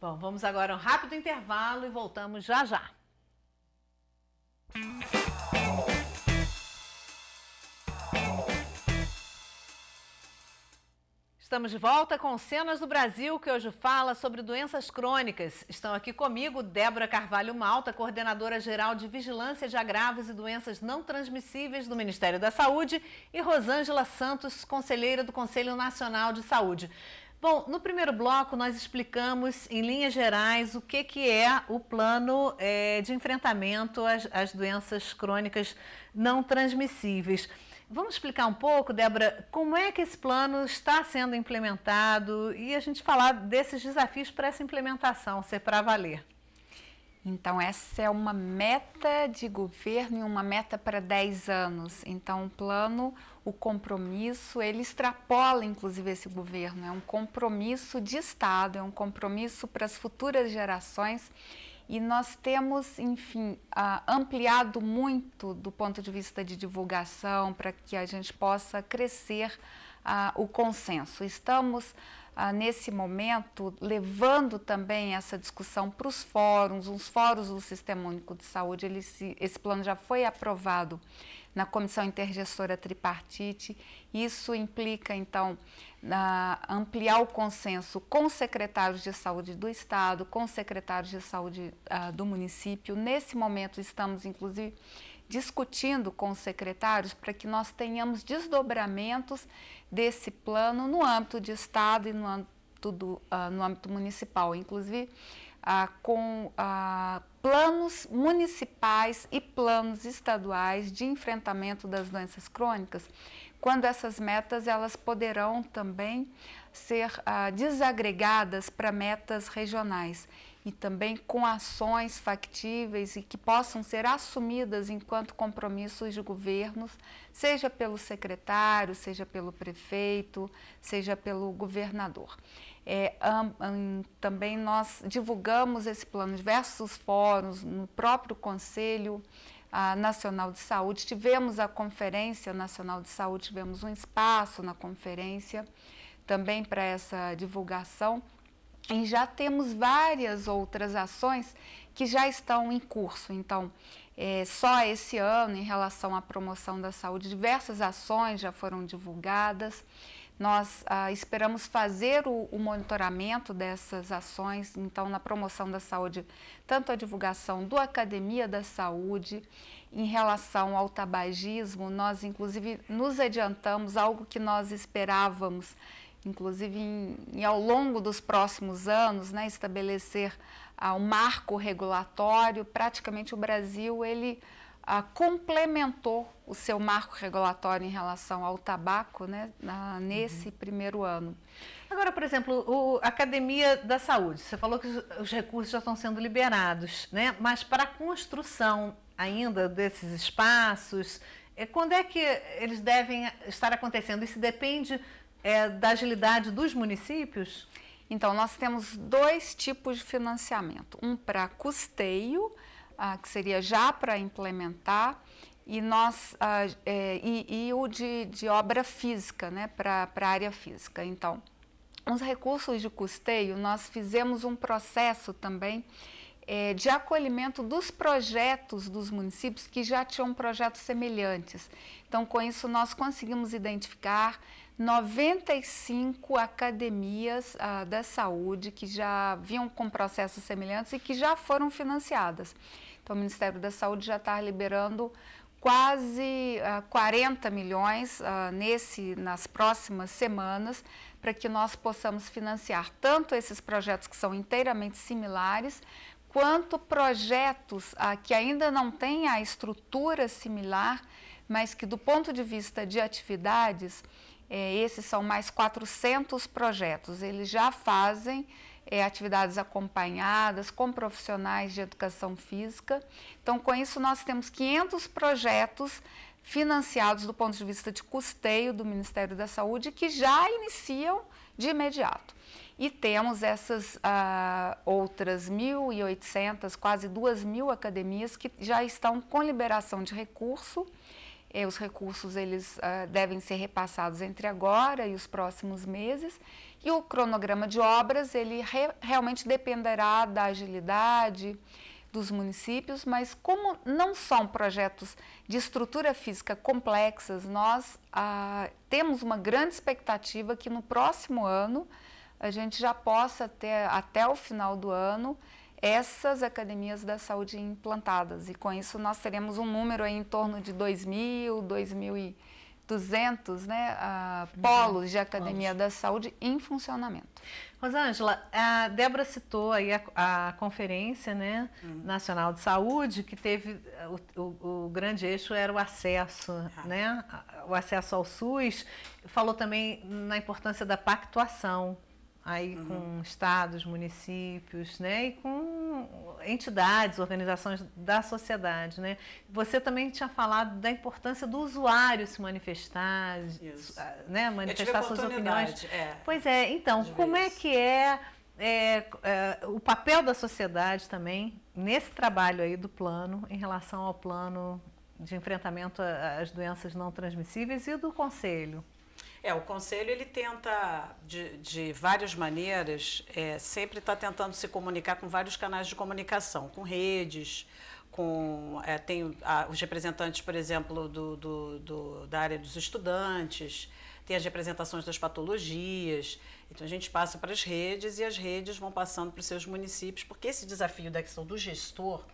Bom, vamos agora a um rápido intervalo e voltamos já já. Estamos de volta com Cenas do Brasil, que hoje fala sobre doenças crônicas. Estão aqui comigo Débora Carvalho Malta, coordenadora geral de Vigilância de Agravos e Doenças Não Transmissíveis do Ministério da Saúde, e Rosângela Santos, conselheira do Conselho Nacional de Saúde. Bom, no primeiro bloco nós explicamos em linhas gerais o que, que é o plano é, de enfrentamento às, às doenças crônicas não transmissíveis. Vamos explicar um pouco, Débora, como é que esse plano está sendo implementado e a gente falar desses desafios para essa implementação ser é para valer. Então, essa é uma meta de governo e uma meta para 10 anos. Então, o plano, o compromisso, ele extrapola inclusive esse governo. É um compromisso de Estado, é um compromisso para as futuras gerações. E nós temos, enfim, ah, ampliado muito do ponto de vista de divulgação para que a gente possa crescer ah, o consenso. Estamos ah, nesse momento, levando também essa discussão para os fóruns, os fóruns do Sistema Único de Saúde, ele se, esse plano já foi aprovado na Comissão Intergestora Tripartite. Isso implica, então, na, ampliar o consenso com os secretários de saúde do Estado, com os secretários de saúde ah, do município. Nesse momento, estamos, inclusive, discutindo com os secretários para que nós tenhamos desdobramentos desse plano no âmbito de Estado e no âmbito, do, uh, no âmbito municipal, inclusive uh, com uh, planos municipais e planos estaduais de enfrentamento das doenças crônicas, quando essas metas elas poderão também ser desagregadas para metas regionais e também com ações factíveis e que possam ser assumidas enquanto compromissos de governos, seja pelo secretário, seja pelo prefeito, seja pelo governador. É, um, um, também nós divulgamos esse plano em diversos fóruns, no próprio Conselho ah, Nacional de Saúde, tivemos a Conferência Nacional de Saúde, tivemos um espaço na conferência também para essa divulgação. E já temos várias outras ações que já estão em curso. Então, é, só esse ano, em relação à promoção da saúde, diversas ações já foram divulgadas. Nós ah, esperamos fazer o, o, monitoramento dessas ações, então, na promoção da saúde, tanto a divulgação do Academia da Saúde, em relação ao tabagismo, nós, inclusive, nos adiantamos algo que nós esperávamos inclusive em, em, ao longo dos próximos anos, né, estabelecer ah, um marco regulatório. Praticamente o Brasil ele ah, complementou o seu marco regulatório em relação ao tabaco né, na, nesse uhum. primeiro ano. Agora, por exemplo, a Academia da Saúde, você falou que os, os recursos já estão sendo liberados, né? mas para a construção ainda desses espaços, é, quando é que eles devem estar acontecendo? Isso depende é, da agilidade dos municípios? Então, nós temos dois tipos de financiamento: um para custeio, ah, que seria já para implementar, e, nós, ah, é, e, e, o de, de, obra física, né, para a área física. Então, os recursos de custeio, nós fizemos um processo também é, de acolhimento dos projetos dos municípios que já tinham projetos semelhantes. Então, com isso, nós conseguimos identificar 95 academias ah, da saúde que já vinham com processos semelhantes e que já foram financiadas. Então, o Ministério da Saúde já está liberando quase 40 ah, milhões ah, nesse, nas próximas semanas para que nós possamos financiar tanto esses projetos que são inteiramente similares, quanto projetos que ainda não têm a estrutura similar, mas que, do ponto de vista de atividades, é, esses são mais 400 projetos. Eles já fazem é, atividades acompanhadas com profissionais de educação física. Então, com isso, nós temos 500 projetos financiados do ponto de vista de custeio do Ministério da Saúde que já iniciam de imediato. E temos essas ah, outras 1.800, quase 2.000 academias que já estão com liberação de recurso é, os recursos eles ah, devem ser repassados entre agora e os próximos meses. E o cronograma de obras ele re, realmente dependerá da agilidade dos municípios, mas como não são projetos de estrutura física complexas, nós ah, temos uma grande expectativa que no próximo ano a gente já possa ter até o final do ano essas academias da saúde implantadas. E com isso nós teremos um número aí em torno de 2.000, 2.200 né, uh, polos de academia Vamos. da saúde em funcionamento. Rosângela, a Débora citou aí a, a Conferência né, uhum. Nacional de Saúde, que teve o, o, o grande eixo era o acesso, ah. né, o acesso ao SUS. Falou também na importância da pactuação aí uhum. com estados, municípios, né, e com entidades, organizações da sociedade, né? Você também tinha falado da importância do usuário se manifestar, isso. Ah, né, manifestar suas opiniões. É, pois é, então, como é que é, é, é o papel da sociedade também nesse trabalho aí do plano em relação ao plano de enfrentamento às doenças não transmissíveis e do conselho? É, o Conselho ele tenta, de, de várias maneiras, é, sempre está tentando se comunicar com vários canais de comunicação, com redes, com é, tem a, os representantes, por exemplo, do, do, do, da área dos estudantes, tem as representações das patologias. Então a gente passa para as redes e as redes vão passando para os seus municípios, porque esse desafio da questão do gestor,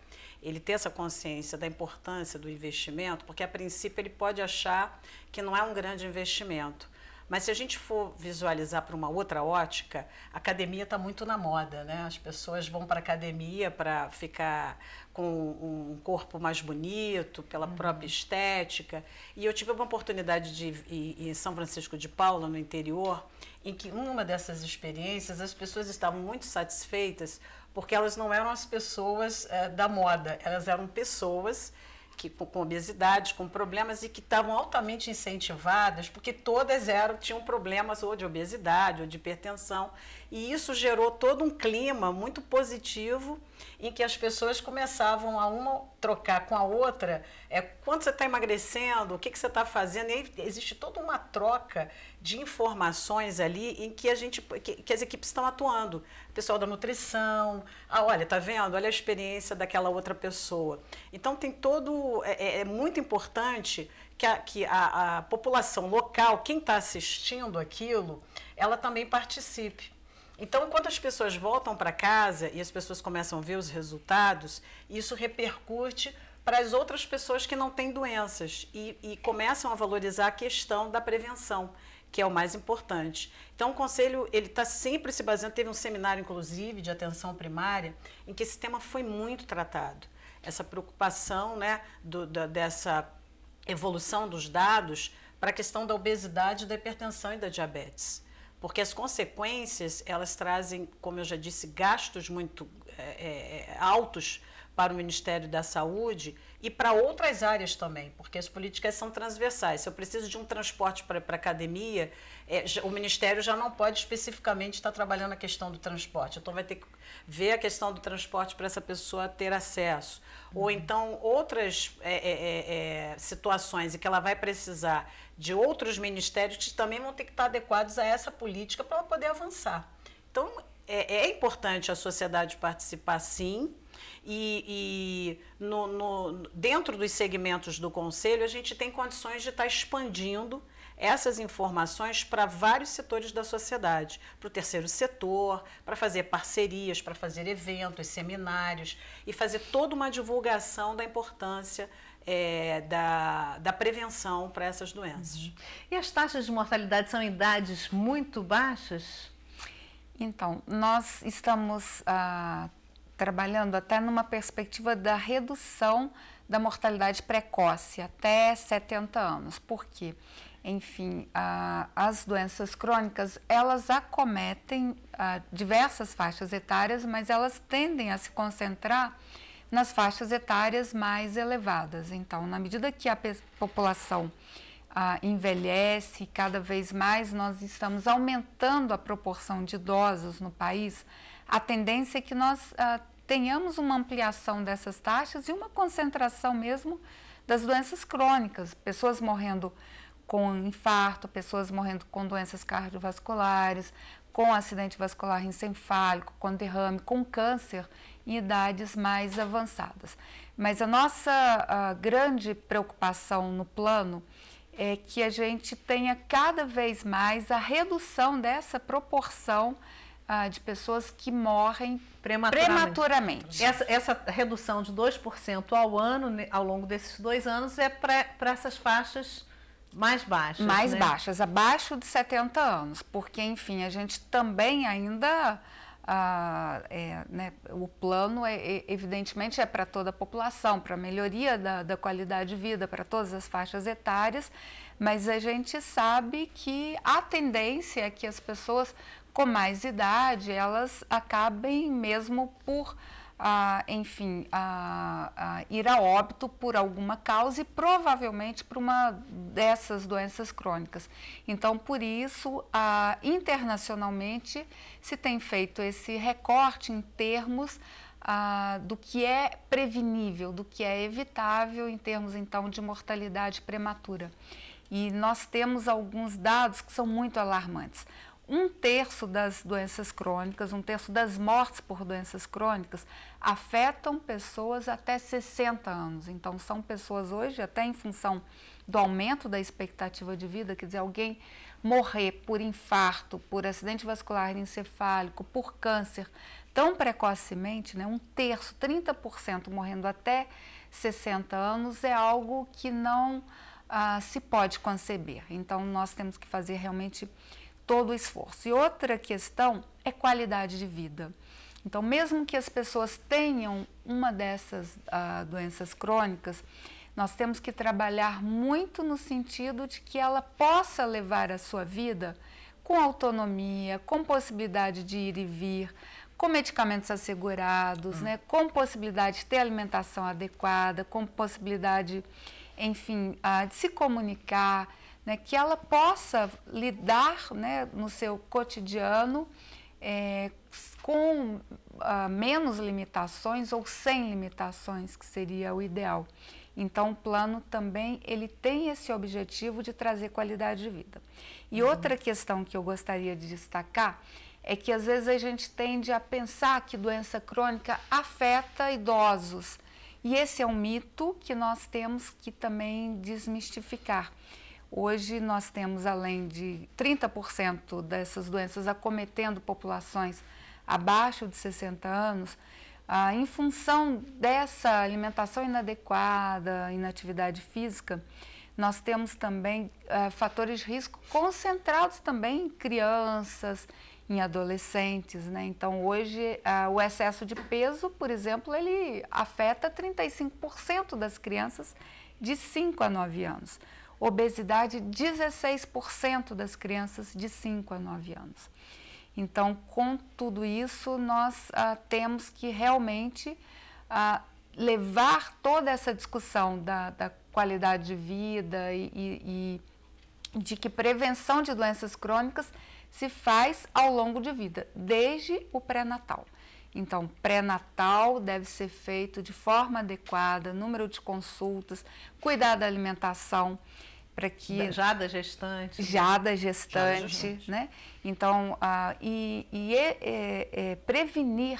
ele ter essa consciência da importância do investimento, porque a princípio ele pode achar que não é um grande investimento. Mas se a gente for visualizar para uma outra ótica, a academia está muito na moda, né? As pessoas vão para a academia para ficar com um corpo mais bonito, pela uhum. própria estética. E eu tive uma oportunidade de ir em São Francisco de Paula, no interior, em que uma dessas experiências as pessoas estavam muito satisfeitas porque elas não eram as pessoas é, da moda, elas eram pessoas que, com obesidade, com problemas e que estavam altamente incentivadas, porque todas eram tinham problemas ou de obesidade ou de hipertensão. E isso gerou todo um clima muito positivo em que as pessoas começavam a uma trocar com a outra é, quanto você está emagrecendo, o que, que você está fazendo. E aí existe toda uma troca de informações ali em que a gente que, que as equipes estão atuando. O pessoal da nutrição, ah, olha, tá vendo? Olha a experiência daquela outra pessoa. Então tem todo. É, é, é muito importante que a, que a, a população local, quem está assistindo aquilo, ela também participe. Então, quando as pessoas voltam para casa e as pessoas começam a ver os resultados, isso repercute para as outras pessoas que não têm doenças e, e começam a valorizar a questão da prevenção que é o mais importante. Então, o conselho ele está sempre se baseando. Teve um seminário, inclusive, de atenção primária, em que esse tema foi muito tratado. Essa preocupação, né, do, da, dessa evolução dos dados para a questão da obesidade, da hipertensão e da diabetes porque as consequências elas trazem, como eu já disse, gastos muito é, é, altos para o Ministério da Saúde e para outras áreas também, porque as políticas são transversais. Se eu preciso de um transporte para a academia, é, o Ministério já não pode especificamente estar trabalhando a questão do transporte. Então, vai ter que ver a questão do transporte para essa pessoa ter acesso. Uhum. Ou então, outras é é, é, é, situações em que ela vai precisar de outros ministérios que também vão ter que estar adequados a essa política para ela poder avançar. Então, é, é importante a sociedade participar, sim, e, e no, no, dentro dos segmentos do Conselho, a gente tem condições de estar tá expandindo essas informações para vários setores da sociedade, para o terceiro setor, para fazer parcerias, para fazer eventos, seminários e fazer toda uma divulgação da importância é, da, da prevenção para essas doenças. Uhum. E as taxas de mortalidade são em idades muito baixas? Então, nós estamos. Ah, trabalhando até numa perspectiva da redução da mortalidade precoce até 70 anos. Por quê? Enfim, as doenças crônicas, elas acometem ah, diversas faixas etárias, mas elas tendem a se concentrar nas faixas etárias mais elevadas. Então, na medida que a população ah, envelhece, cada vez mais nós estamos aumentando a proporção de idosos no país, a tendência é que nós ah, tenhamos uma ampliação dessas taxas e uma concentração mesmo das doenças crônicas, pessoas morrendo com infarto, pessoas morrendo com doenças cardiovasculares, com acidente vascular encefálico, com derrame, com câncer em idades mais avançadas. Mas a nossa a grande preocupação no plano é que a gente tenha cada vez mais a redução dessa proporção ah, de pessoas que morrem prematuramente. prematuramente. Essa, essa, redução de 2% ao ano, ao longo desses dois anos, é para essas faixas mais baixas. Mais né? baixas, abaixo de 70 anos, porque, enfim, a gente também ainda. Ah, é, né, o plano, é, é evidentemente, é para toda a população, para a melhoria da, da, qualidade de vida, para todas as faixas etárias, mas a gente sabe que a tendência é que as pessoas com mais idade, elas acabem mesmo por, ah, enfim, ah, ah, ir a óbito por alguma causa e provavelmente por uma dessas doenças crônicas. Então, por isso, internacionalmente se tem feito esse recorte em termos ah, do que é prevenível, do que é evitável em termos então de mortalidade prematura. E nós temos alguns dados que são muito alarmantes um terço das doenças crônicas, um terço das mortes por doenças crônicas afetam pessoas até 60 anos. Então, são pessoas hoje, até em função do aumento da expectativa de vida, quer dizer, alguém morrer por infarto, por acidente vascular encefálico, por câncer, tão precocemente, né, um terço, 30% morrendo até 60 anos, é algo que não ah, se pode conceber. Então, nós temos que fazer realmente todo o esforço. E outra questão é qualidade de vida. Então, mesmo que as pessoas tenham uma dessas uh, doenças crônicas, nós temos que trabalhar muito no sentido de que ela possa levar a sua vida com autonomia, com possibilidade de ir e vir, com medicamentos assegurados, hum. né, com possibilidade de ter alimentação adequada, com possibilidade, enfim, uh, de se comunicar né, que ela possa lidar né, no seu cotidiano é, com ah, menos limitações ou sem limitações, que seria o ideal. Então, o plano também ele tem esse objetivo de trazer qualidade de vida. E uhum. outra questão que eu gostaria de destacar é que às vezes a gente tende a pensar que doença crônica afeta idosos. E esse é um mito que nós temos que também desmistificar. Hoje nós temos além de 30% dessas doenças acometendo populações abaixo de 60 anos, ah, em função dessa alimentação inadequada, inatividade física, nós temos também ah, fatores de risco concentrados também em crianças, em adolescentes, né? Então hoje ah, o excesso de peso, por exemplo, ele afeta 35% das crianças de 5 a 9 anos obesidade 16% das crianças de 5 a 9 anos. Então, com tudo isso, nós ah, temos que realmente ah, levar toda essa discussão da, da qualidade de vida e, e, e de que prevenção de doenças crônicas se faz ao longo de vida, desde o pré-natal. Então, pré-natal deve ser feito de forma adequada, número de consultas, cuidar da alimentação para que já da gestante já da gestante, já da gestante. né então ah, e, e é, é, é prevenir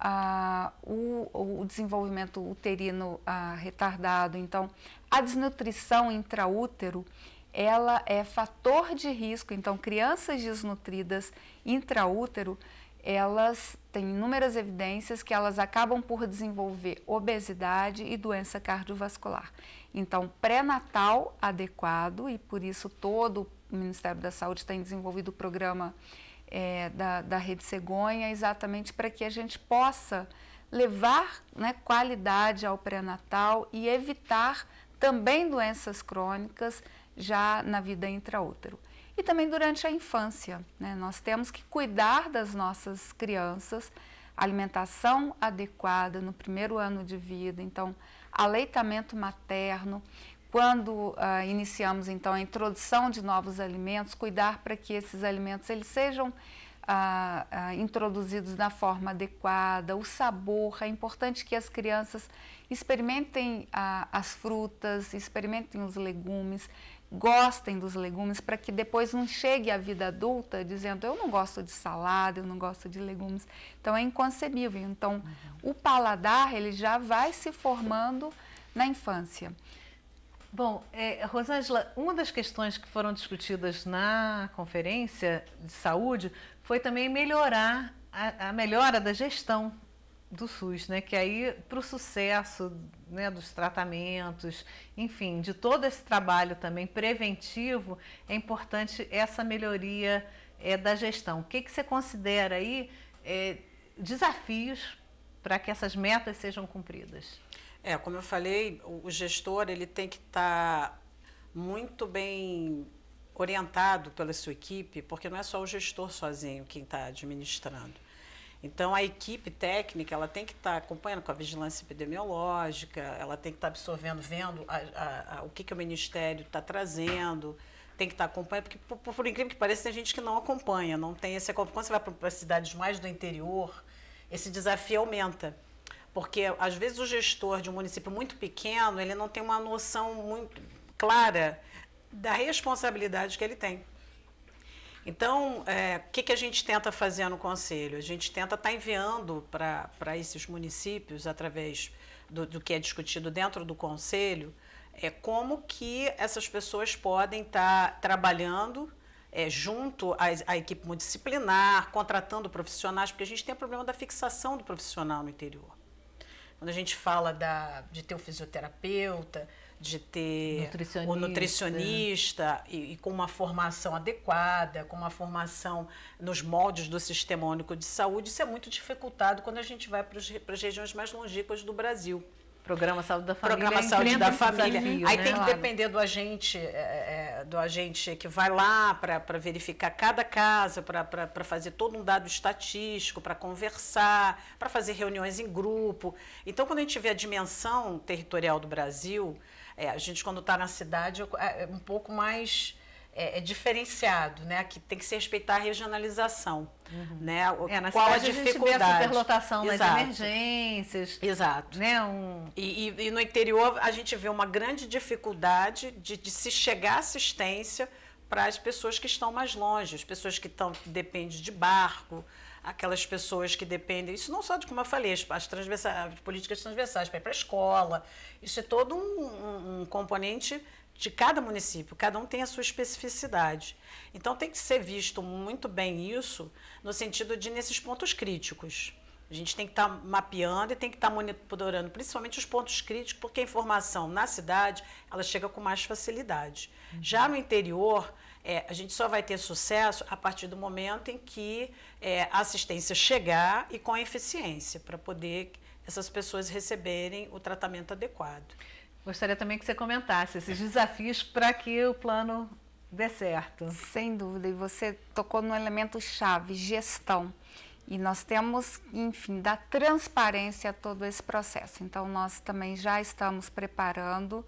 ah, o, o, desenvolvimento uterino ah, retardado então a desnutrição intraútero ela é fator de risco então crianças desnutridas intraútero elas têm inúmeras evidências que elas acabam por desenvolver obesidade e doença cardiovascular então, pré-natal adequado, e por isso todo o Ministério da Saúde tem desenvolvido o programa é, da, da Rede Cegonha, exatamente para que a gente possa levar né, qualidade ao pré-natal e evitar também doenças crônicas já na vida intraútero. E também durante a infância, né, nós temos que cuidar das nossas crianças, alimentação adequada no primeiro ano de vida, então aleitamento materno, quando ah, iniciamos então a introdução de novos alimentos, cuidar para que esses alimentos eles sejam ah, ah, introduzidos na forma adequada, o sabor, é importante que as crianças experimentem as frutas, experimentem os legumes, gostem dos legumes para que depois não chegue à vida adulta dizendo eu não gosto de salada, eu não gosto de legumes. Então é inconcebível. Então o paladar ele já vai se formando na infância. Bom, eh, Rosângela, uma das questões que foram discutidas na conferência de saúde foi também melhorar a, a melhora da gestão do SUS, né? Que aí para o sucesso, né, dos tratamentos, enfim, de todo esse trabalho também preventivo, é importante essa melhoria é, da gestão. O que que você considera aí é, desafios para que essas metas sejam cumpridas? É, como eu falei, o gestor ele tem que estar tá muito bem orientado pela sua equipe, porque não é só o gestor sozinho quem está administrando então a equipe técnica ela tem que estar tá acompanhando com a vigilância epidemiológica, ela tem que estar tá absorvendo, vendo a, a, a, o que, que o ministério está trazendo, tem que estar tá acompanhando, porque por, por, incrível que pareça tem gente que não acompanha, não tem esse quando você vai para cidades mais do interior esse desafio aumenta. Porque às vezes o gestor de um município muito pequeno, ele não tem uma noção muito clara da responsabilidade que ele tem. Então, é, o é, que, que a gente tenta fazer no Conselho? A gente tenta estar tá enviando para esses municípios, através do, do, que é discutido dentro do Conselho, é, como que essas pessoas podem estar tá trabalhando é, junto à, à, equipe multidisciplinar, contratando profissionais, porque a gente tem o problema da fixação do profissional no interior. Quando a gente fala da, de ter o fisioterapeuta, de ter nutricionista. o nutricionista e, e, com uma formação adequada, com uma formação nos moldes do Sistema Único de Saúde, isso é muito dificultado quando a gente vai para, as regiões mais longínquas do Brasil. Programa Saúde da Família. Programa é Saúde da Família. Desafio, Aí né, tem que depender do agente, é, é, do agente que vai lá para verificar cada casa, para fazer todo um dado estatístico, para conversar, para fazer reuniões em grupo. Então, quando a gente vê a dimensão territorial do Brasil, é, a gente, quando está na cidade, é, é um pouco mais é, é, diferenciado, né? Que tem que se respeitar a regionalização, uhum. né? O, é, na qual cidade a dificuldade? A gente vê a superlotação nas emergências. Exato. Né? Um... E, e, e, no interior a gente vê uma grande dificuldade de, de se chegar à assistência para as pessoas que estão mais longe, as pessoas que estão que dependem de barco, aquelas pessoas que dependem, isso não só de, como eu falei, as, transversais, as políticas transversais, para ir para a escola, isso é todo um, um, um componente de cada município, cada um tem a sua especificidade. Então tem que ser visto muito bem isso, no sentido de nesses pontos críticos. A gente tem que estar tá mapeando e tem que estar tá monitorando, principalmente os pontos críticos, porque a informação na cidade ela chega com mais facilidade. Uhum. Já no interior, é, a gente só vai ter sucesso a partir do momento em que é, a assistência chegar e com eficiência, para poder essas pessoas receberem o tratamento adequado. Gostaria também que você comentasse esses desafios para que o plano dê certo. Sem dúvida, e você tocou no elemento chave, gestão. E nós temos, enfim, da transparência a todo esse processo. Então, nós também já estamos preparando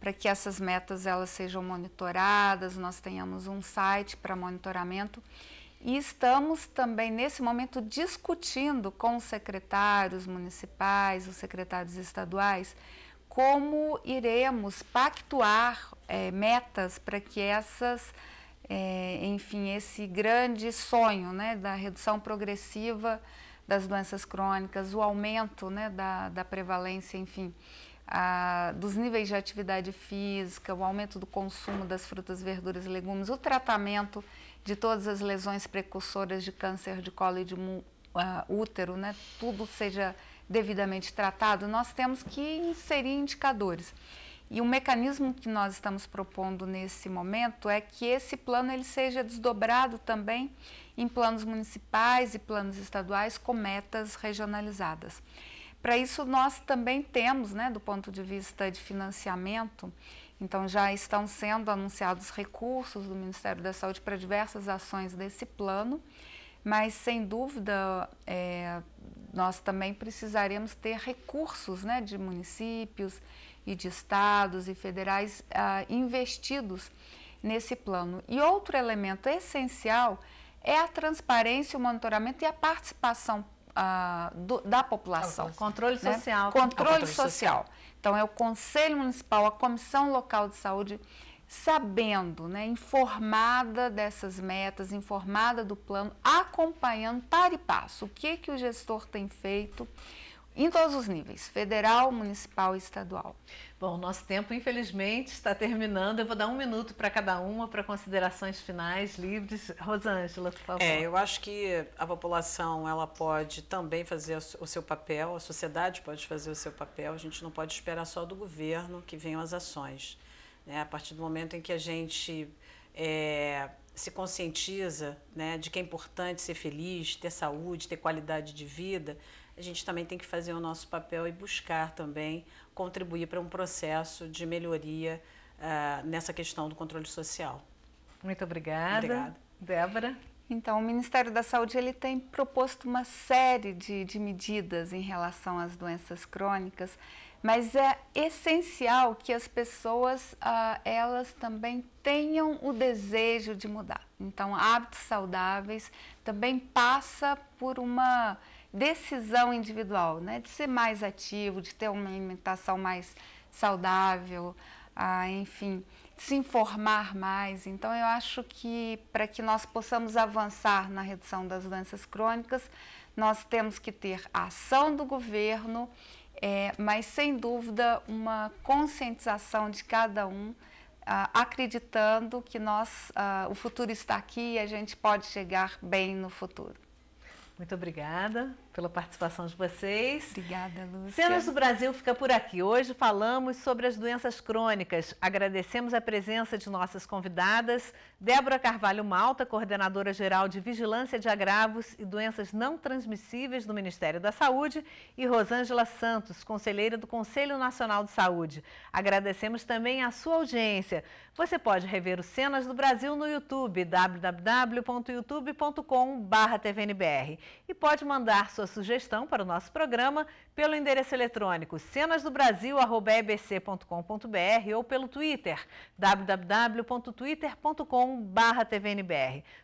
para que essas metas elas sejam monitoradas, nós tenhamos um site para monitoramento e estamos também nesse momento discutindo com os secretários municipais, os secretários estaduais, como iremos pactuar é, metas para que essas, é, enfim, esse grande sonho né, da redução progressiva das doenças crônicas, o aumento né, da, da prevalência, enfim, a, dos níveis de atividade física, o aumento do consumo das frutas, verduras e legumes, o tratamento de todas as lesões precursoras de câncer de colo e de uh, útero, né? tudo seja devidamente tratado, nós temos que inserir indicadores. E o mecanismo que nós estamos propondo nesse momento é que esse plano ele seja desdobrado também em planos municipais e planos estaduais com metas regionalizadas. Para isso, nós também temos, né, do ponto de vista de financiamento, então já estão sendo anunciados recursos do Ministério da Saúde para diversas ações desse plano, mas sem dúvida é, nós também precisaremos ter recursos né, de municípios e de estados e federais ah, investidos nesse plano. E outro elemento essencial é a transparência, o monitoramento e a participação do, da população. controle né? social. Controle, controle social. social. Então, é o Conselho Municipal, a Comissão Local de Saúde, sabendo, né, informada dessas metas, informada do plano, acompanhando para e passo o que, que o gestor tem feito em todos os níveis, federal, municipal e estadual. Bom, nosso tempo infelizmente está terminando. Eu vou dar um minuto para cada uma para considerações finais livres. Rosângela, por favor. É, eu acho que a população ela pode também fazer o seu papel, a sociedade pode fazer o seu papel. A gente não pode esperar só do governo que venham as ações. Né? A partir do momento em que a gente é, se conscientiza né, de que é importante ser feliz, ter saúde, ter qualidade de vida, a gente também tem que fazer o nosso papel e buscar também contribuir para um processo de melhoria uh, nessa questão do controle social. Muito obrigada. Obrigada. Débora? Então, o Ministério da Saúde ele tem proposto uma série de, de medidas em relação às doenças crônicas, mas é essencial que as pessoas ah, elas também tenham o desejo de mudar. Então, hábitos saudáveis também passa por uma decisão individual, né? de ser mais ativo, de ter uma alimentação mais saudável, ah, enfim, se informar mais. Então, eu acho que para que nós possamos avançar na redução das doenças crônicas, nós temos que ter a ação do governo, é, mas sem dúvida uma conscientização de cada um, ah, acreditando que nós, ah, o futuro está aqui e a gente pode chegar bem no futuro. Muito obrigada pela participação de vocês. Obrigada, Lúcia. Cenas do Brasil fica por aqui. Hoje falamos sobre as doenças crônicas. Agradecemos a presença de nossas convidadas, Débora Carvalho Malta, coordenadora geral de Vigilância de Agravos e Doenças Não Transmissíveis do Ministério da Saúde, e Rosângela Santos, conselheira do Conselho Nacional de Saúde. Agradecemos também a sua audiência. Você pode rever o Cenas do Brasil no YouTube, www.youtube.com.br e pode mandar suas sua sugestão para o nosso programa pelo endereço eletrônico cenasdobrasil.ebc.com.br ou pelo Twitter www.twitter.com.br.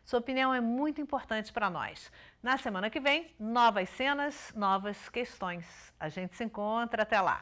Sua opinião é muito importante para nós. Na semana que vem, novas cenas, novas questões. A gente se encontra. Até lá!